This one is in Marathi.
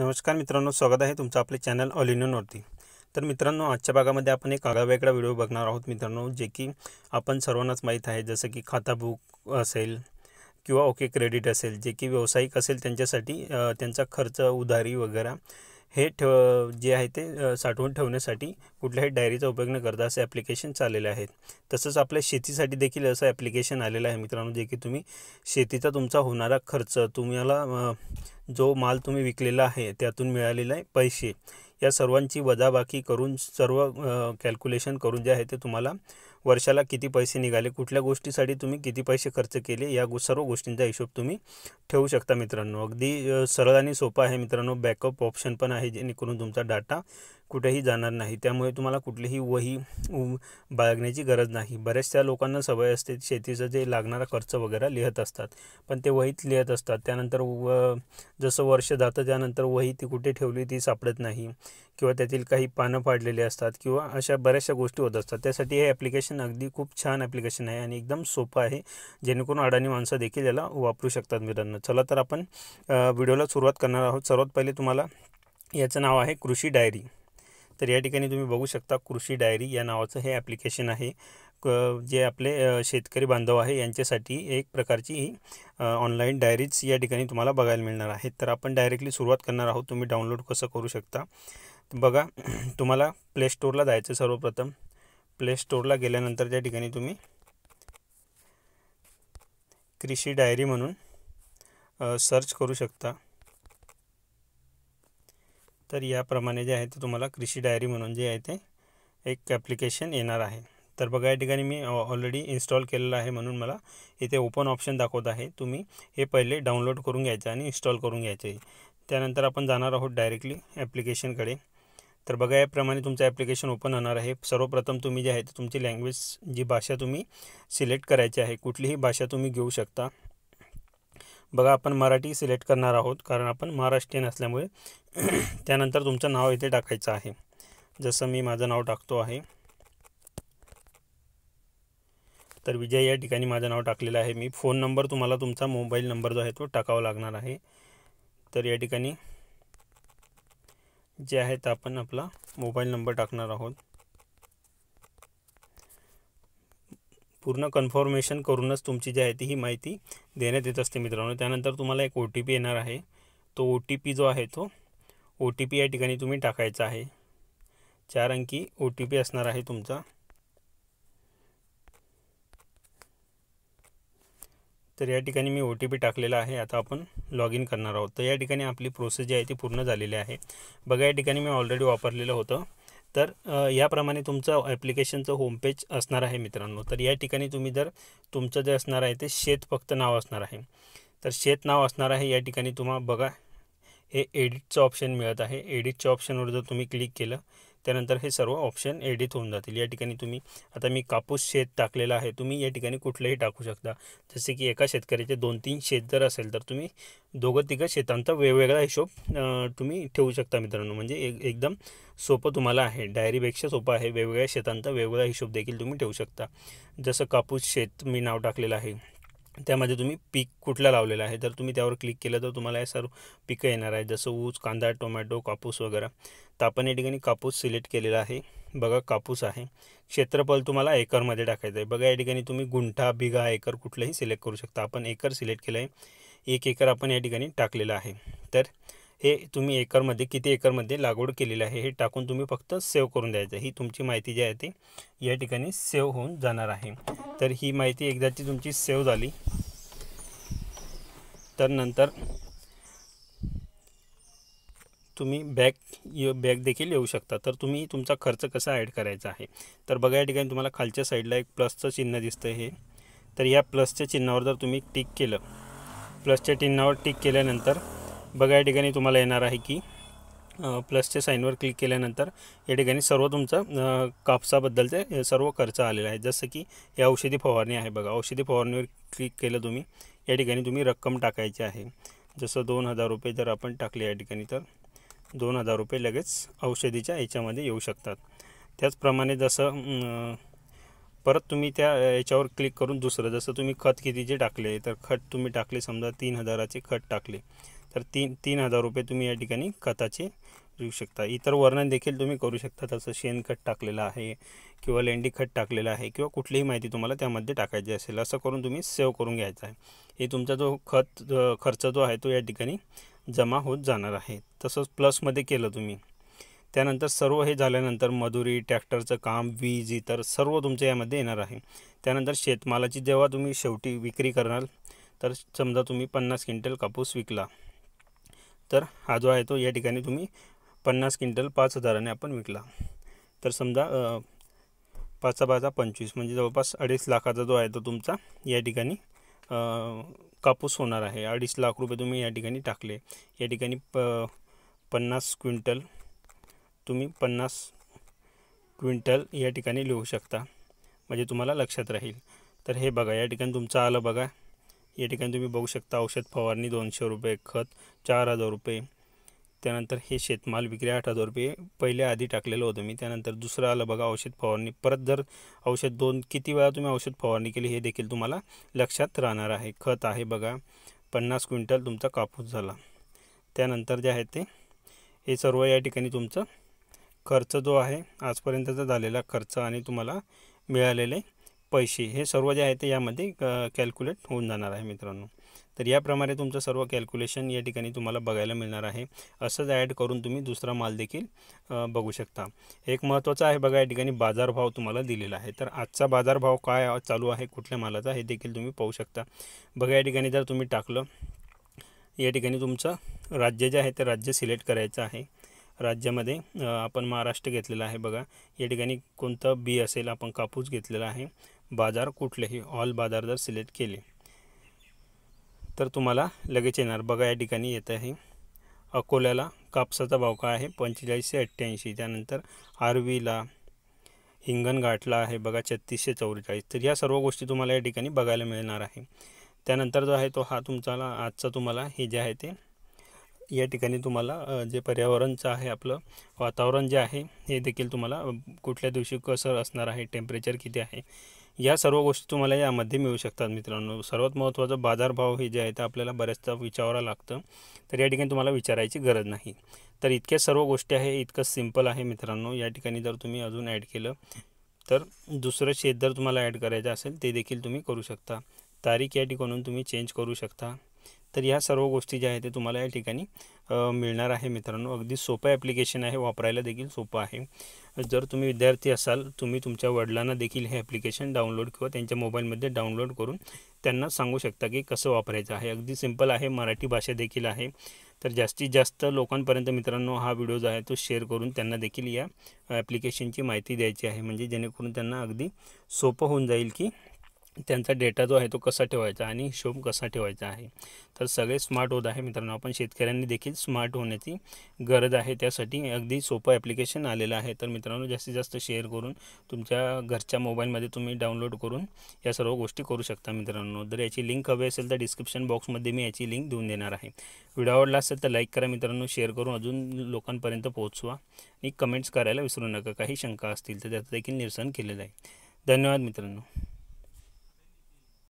नमस्कार मित्रांनो स्वागत आहे तुमचं आपले चॅनल ऑल इंडियनवरती तर मित्रांनो आजच्या भागामध्ये आपण एक वेगळा व्हिडिओ बघणार आहोत मित्रांनो जे की आपण सर्वांनाच माहीत आहे जसं की खाता बुक असेल किंवा ओके क्रेडिट असेल जे की व्यावसायिक असेल त्यांच्यासाठी त्यांचा खर्च उधारी वगैरे हे ठेव जे आहे ते साठवून ठेवण्यासाठी कुठल्याही डायरीचा उपयोग न करता असे ॲप्लिकेशन चाललेले आहेत तसंच आपल्या शेतीसाठी देखील असं ॲप्लिकेशन आलेलं आहे मित्रांनो जे की तुम्ही शेतीचा तुमचा होणारा खर्च तुम्हाला जो माल तुम्ही विकलेला आहे त्यातून मिळालेला आहे पैसे या सर्वांची वजाबाकी करून सर्व कॅल्क्युलेशन करून जे आहे ते तुम्हाला वर्षाला किती पैसे निघाले कुठल्या गोष्टीसाठी तुम्ही किती पैसे खर्च केले या गो सर्व गोष्टींचा हिशोब तुम्ही ठेवू शकता मित्रांनो अगदी सरळ आणि सोपा आहे मित्रांनो बॅकअप ऑप्शन पण आहे जेणेकरून तुमचा डाटा कुठेही जाणार नाही त्यामुळे तुम्हाला कुठलीही वही बाळगण्याची गरज नाही बऱ्याचशा लोकांना सवय असते शेतीचं जे लागणारा खर्च वगैरे लिहत असतात पण ते वहीत लिहत असतात त्यानंतर व जसं वर्ष जातं त्यानंतर वही ती कुठे ठेवली ती सापडत नाही किंवा त्यातील काही पानं पाडलेली असतात किंवा अशा बऱ्याचशा गोष्टी होत असतात त्यासाठी हे ॲप्लिकेशन अगदी खूप छान ॲप्लिकेशन आहे आणि एकदम सोपं आहे जेणेकरून अडाणी माणसं देखील याला वापरू शकतात मित्रांनो चला तर आपण व्हिडिओला सुरुवात करणार आहोत सर्वात पहिले तुम्हाला याचं नाव आहे कृषी डायरी तर या ठिकाणी तुम्ही बघू शकता कृषी डायरी या नावाचं हे ॲप्लिकेशन आहे जे आपले शेतकरी बांधव आहे यांच्यासाठी एक प्रकारची ही ऑनलाईन डायरीज या ठिकाणी तुम्हाला बघायला मिळणार आहे तर आपण डायरेक्टली सुरुवात करणार आहोत तुम्ही डाउनलोड कसं करू शकता बघा तुम्हाला प्ले स्टोअरला जायचं सर्वप्रथम प्ले स्टोअरला गेल्यानंतर त्या ठिकाणी तुम्ही कृषी डायरी म्हणून सर्च करू शकता तर याप्रमाणे जे आहे ते तुम्हाला कृषी डायरी म्हणून जे आहे ते एक ॲप्लिकेशन येणार आहे तर बघा या ठिकाणी मी ऑलरेडी इन्स्टॉल केलेलं आहे म्हणून मला इथे ओपन ऑप्शन दाखवत आहे तुम्ही हे पहिले डाउनलोड करून घ्यायचं आणि इन्स्टॉल करून घ्यायचे त्यानंतर आपण जाणार आहोत डायरेक्टली ॲप्लिकेशनकडे तर बघा याप्रमाणे तुमचं ॲप्लिकेशन ओपन होणार आहे सर्वप्रथम तुम्ही जे आहे ते तुमची लँग्वेज जी भाषा तुम्ही सिलेक्ट करायची आहे कुठलीही भाषा तुम्ही घेऊ शकता बघा आपण मराठी सिलेक्ट करणार आहोत कारण आपण महाराष्ट्रीयन असल्यामुळे त्यानंतर तुमचं नाव इथे टाकायचं आहे जसं मी माझं नाव टाकतो आहे तर विजय या ठिकाणी माझं नाव टाकलेलं आहे मी फोन नंबर तुम्हाला तुमचा मोबाईल नंबर जो आहे तो टाकावा लागणार आहे तर या ठिकाणी जे आहे तर आपण आपला मोबाईल नंबर टाकणार आहोत पूर्ण कन्फर्मेशन करूनच तुमची जी आहे ती ही माहिती देण्यात येत असते मित्रांनो त्यानंतर तुम्हाला एक ओ टी पी येणार आहे तो ओ टी पी जो आहे तो ओ टी पी या ठिकाणी तुम्ही टाकायचा आहे चार अंकी ओ टी पी असणार आहे तुमचा तर या ठिकाणी मी ओ टी पी टाकलेला आहे आता आपण लॉग इन करणार आहोत तर या ठिकाणी आपली प्रोसेस जी आहे ती पूर्ण झालेली आहे बघा या ठिकाणी मी ऑलरेडी वापरलेलं होतं तर याप्रमाणे तुमचं ॲप्लिकेशनचं होमपेज असणार आहे मित्रांनो तर या ठिकाणी तुम्ही जर तुमचं जे असणार आहे ते शेत फक्त नाव असणार आहे तर शेत नाव असणार आहे या ठिकाणी तुम्हा बघा हे एडिटचं ऑप्शन मिळत आहे एडिटच्या ऑप्शनवर जर तुम्ही क्लिक केलं त्यानंतर हे सर्व ऑप्शन एडिट होऊन जातील या ठिकाणी तुम्ही आता मी कापूस शेत टाकलेला आहे तुम्ही या ठिकाणी कुठलंही टाकू शकता जसे की एका शेतकऱ्याचे दोन तीन शेत जर असेल तर तुम्ही दोघं तिघं शेतांचा वेगवेगळा हिशोब तुम्ही ठेवू शकता मित्रांनो म्हणजे एक एकदम सोपं तुम्हाला आहे डायरीपेक्षा सोपं आहे वेगवेगळ्या शेतांचा वेगवेगळा हिशोब देखील तुम्ही ठेवू शकता जसं कापूस शेत मी नाव टाकलेलं आहे त्यामध्ये तुम्ही पीक कुठलं लावलेलं आहे जर तुम्ही त्यावर क्लिक केलं तर तुम्हाला हे सर्व पिकं येणार आहे जसं ऊस कांदा टोमॅटो कापूस वगैरे तर आपण या ठिकाणी कापूस सिलेक्ट केलेला आहे बघा कापूस आहे क्षेत्रफल तुम्हाला एकरमध्ये टाकायचं आहे बघा या ठिकाणी तुम्ही गुंठा बिघा एकर कुठलंही सिलेक्ट करू शकता आपण एकर सिलेक्ट केलं आहे एक एकर आपण या ठिकाणी टाकलेलं आहे तर हे तुम्ही एकरमध्ये किती एकरमध्ये लागवड केलेली आहे हे टाकून तुम्ही फक्त सेव्ह करून द्यायचं ही तुमची माहिती जी आहे ती या ठिकाणी सेव्ह होऊन जाणार आहे तर ही माहिती एकदाची तुमची सेव्ह झाली तर नंतर तुम्ही बॅग य बॅग देखील येऊ शकता तर तुम्ही तुमचा खर्च कसा ॲड करायचा आहे तर बघा या ठिकाणी तुम्हाला खालच्या साईडला एक प्लसचं चिन्ह दिसतं हे तर या प्लसच्या चिन्हावर जर तुम्ही टिक केलं प्लसच्या चिन्हावर टिक केल्यानंतर बघा या ठिकाणी तुम्हाला येणार आहे की प्लसच्या साईनवर क्लिक केल्यानंतर या ठिकाणी सर्व तुमचं कापसाबद्दलचे सर्व खर्च आलेला आहे जसं की हे औषधी फवारणी आहे बघा औषधी फवारणीवर क्लिक केलं तुम्ही या ठिकाणी तुम्ही रक्कम टाकायची आहे जसं दोन हजार रुपये जर आपण टाकले या ठिकाणी तर दोन हजार रुपये लगेच औषधीच्या याच्यामध्ये येऊ शकतात त्याचप्रमाणे जसं परत तुम्ही त्या याच्यावर क्लिक करून दुसरं जसं तुम्ही खत कितीचे टाकले तर खत तुम्ही टाकले समजा तीन हजाराचे खत टाकले तर तीन तीन हजार रुपये तुम्ही या ठिकाणी खताचे देऊ शकता इतर वर्णन देखील तुम्ही करू शकता जसं शेणखत टाकलेलं आहे किंवा लेंडी खत टाकलेलं आहे किंवा कुठलीही माहिती तुम्हाला त्यामध्ये टाकायची असेल असं करून तुम्ही सेव्ह करून घ्यायचा आहे हे तुमचा जो खत खर्च जो आहे तो या ठिकाणी जमा होत जाणार आहे तसंच प्लसमध्ये केलं तुम्ही त्यानंतर सर्व हे झाल्यानंतर मधुरी ट्रॅक्टरचं काम वीज इतर सर्व तुमच्या यामध्ये येणार आहे त्यानंतर शेतमालाची जेव्हा तुम्ही शेवटी विक्री करणार तर समजा तुम्ही पन्नास क्विंटल कापूस विकला तर हा जो आहे तो या ठिकाणी तुम्ही पन्नास क्विंटल पाच हजाराने आपण विकला तर समजा पाचा पाचा पंचवीस म्हणजे जवळपास अडीच लाखाचा जो आहे तो तुमचा या ठिकाणी कापूस होणार आहे अडीच लाख रुपये तुम्ही या ठिकाणी टाकले या ठिकाणी प पन्नास क्विंटल तुम्ही पन्नास क्विंटल या ठिकाणी लिहू शकता म्हणजे तुम्हाला लक्षात राहील तर हे बघा या ठिकाणी तुमचं आलं बघा या ठिकाणी तुम्ही बघू शकता औषध फवारणी दोनशे रुपये खत चार हजार रुपये त्यानंतर हे शेतमाल विक्री आठ हजार रुपये पहिल्या आधी टाकलेलं होतं मी त्यानंतर दुसरं आलं बघा औषध फवारणी परत जर औषध दोन किती वेळा तुम्ही औषध फवारणी केली हे देखील तुम्हाला लक्षात राहणार आहे खत आहे बघा पन्नास क्विंटल तुमचा कापूस झाला त्यानंतर जे आहे ते हे सर्व या ठिकाणी तुमचं खर्च जो आहे आजपर्यंतचा झालेला खर्च आणि तुम्हाला मिळालेले पैसे हे सर्व जे आहे ते यामध्ये कॅल्क्युलेट होऊन जाणार आहे मित्रांनो तर याप्रमाणे तुमचं सर्व कॅल्क्युलेशन या ठिकाणी तुम्हाला बघायला मिळणार आहे असंच ॲड करून तुम्ही दुसरा माल देखील बघू शकता एक महत्त्वाचं आहे बघा या ठिकाणी बाजारभाव तुम्हाला दिलेला आहे तर आजचा बाजारभाव काय चालू आहे कुठल्या मालाचा हे देखील तुम्ही पाहू शकता बघा या ठिकाणी जर तुम्ही टाकलं या ठिकाणी तुमचं राज्य जे आहे ते राज्य सिलेक्ट करायचं आहे राज्यामध्ये आपण महाराष्ट्र घेतलेला आहे बघा या ठिकाणी कोणतं बी असेल आपण कापूस घेतलेला आहे बाजार कुठलेही ऑल बाजार जर सिलेक्ट केले तर तुम्हाला लगेच येणार बघा या ठिकाणी येत आहे अकोल्याला कापसाचा भाव काय आहे पंचेचाळीसशे अठ्ठ्याऐंशी त्यानंतर आरवीला हिंगणघाटला आहे बघा छत्तीसशे चौवेचाळीस तर ह्या सर्व गोष्टी तुम्हाला या ठिकाणी बघायला मिळणार आहे त्यानंतर जो आहे तो हा तुमचा आजचा तुम्हाला हे जे आहे ते या ठिकाणी तुम्हाला जे पर्यावरणचं आहे आपलं वातावरण जे आहे हे देखील तुम्हाला कुठल्या दिवशी कसं असणार आहे टेम्परेचर किती आहे या सर्व गोष्टी तुम्हाला यामध्ये मिळू शकतात मित्रांनो सर्वात महत्त्वाचं बाजारभाव हे जे आहे ते आपल्याला बऱ्याचदा विचारावं लागतं तर या ठिकाणी तुम्हाला विचारायची गरज नाही तर इतक्या सर्व गोष्टी आहे इतकं सिम्पल आहे मित्रांनो या ठिकाणी जर तुम्ही अजून ॲड केलं तर दुसरं शेत जर तुम्हाला ॲड करायचं असेल ते देखील तुम्ही करू शकता तारीख या ठिकाणून तुम्ही चेंज करू शकता तर ह्या सर्व गोष्टी ज्या आहेत ते तुम्हाला या ठिकाणी मिलना है मित्रांनो अगदी सोप ॲप्लिकेशन है वापरायला देखील सोपं आहे जर तुम्हें विद्यार्थी आल तुम्हें तुम्हार वडिलांना देखील हे डाउनलोड किंवा त्यांच्या डाउनलोड करूँ त्यांना सांगू शकता की कसं वापरायचं आहे अगदी सिंपल आहे मराठी भाषा देखी है तो जास्तीत जास्त लोकांपर्यंत मित्रांनो हा वीडियो जो है तो शेयर करून त्यांना देखील या ॲप्लिकेशनची माहिती द्यायची आहे जेनेकर जेणेकरून सोप हो सोपं होऊन त्यांचा डेटा जो आहे तो कसा ठेवायचा आणि हिशोब कसा ठेवायचा आहे तर सगळे स्मार्ट होत आहे मित्रांनो आपण शेतकऱ्यांनी देखील स्मार्ट होण्याची गरज आहे त्यासाठी अगदी सोपं ॲप्लिकेशन आलेलं आहे तर मित्रांनो जास्तीत जास्त शेअर करून तुमच्या घरच्या मोबाईलमध्ये तुम्ही डाउनलोड करून या सर्व गोष्टी करू शकता मित्रांनो जर याची लिंक हवी असेल तर डिस्क्रिप्शन बॉक्समध्ये मी याची लिंक देऊन देणार आहे व्हिडिओ आवडला असेल तर लाईक करा मित्रांनो शेअर करून अजून लोकांपर्यंत पोहोचवा आणि कमेंट्स करायला विसरू नका काही शंका असतील तर त्याचं देखील निरसन केलेलं आहे धन्यवाद मित्रांनो